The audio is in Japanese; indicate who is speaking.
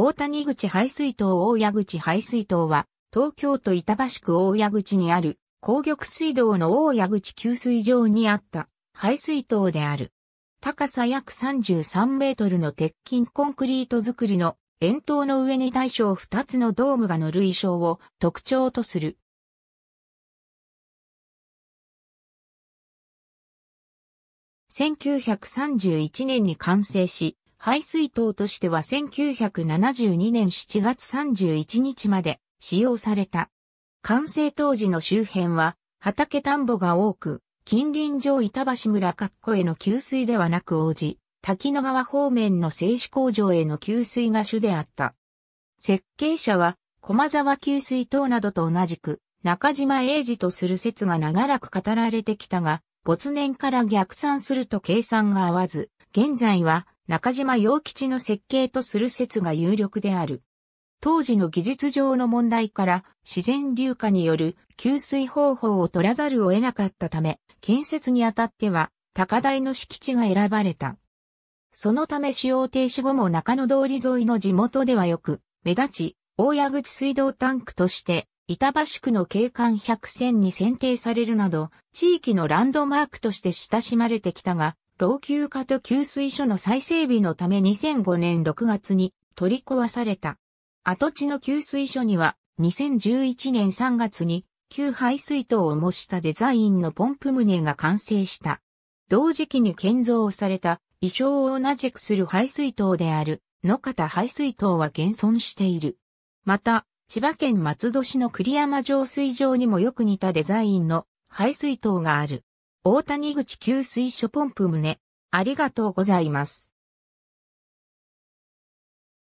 Speaker 1: 大谷
Speaker 2: 口排水塔大谷口排水塔は、東京都板橋区大谷口にある、紅玉水道の大谷口給水場にあった排水塔である。高さ約33メートルの鉄筋コンクリート造りの円筒の上に大小2つのドームが乗る衣装を特徴とする。1931年に完成し、排水塔としては1972年7月31日まで使用された。完成当時の周辺は畑田んぼが多く、近隣上板橋村かっこへの給水ではなく応じ、滝野川方面の製紙工場への給水が主であった。設計者は、駒沢給水塔などと同じく、中島英二とする説が長らく語られてきたが、没年から逆算すると計算が合わず、現在は中島洋吉の設計とする説が有力である。当時の技術上の問題から自然流下による給水方法を取らざるを得なかったため、建設にあたっては高台の敷地が選ばれた。そのため使用停止後も中野通り沿いの地元ではよく目立ち、大矢口水道タンクとして板橋区の景観100選に選定されるなど、地域のランドマークとして親しまれてきたが、老朽化と給水所の再整備のため2005年6月に取り壊された。跡地の給水所には2011年3月に旧排水塔を模したデザインのポンプ棟が完成した。同時期に建造された衣装を同じくする排水塔である野方排水塔は現存している。また、千葉県松戸市の栗山浄水場にもよく似たデザインの排水塔がある。大谷口給水所ポンプ胸。
Speaker 1: ありがとうございます。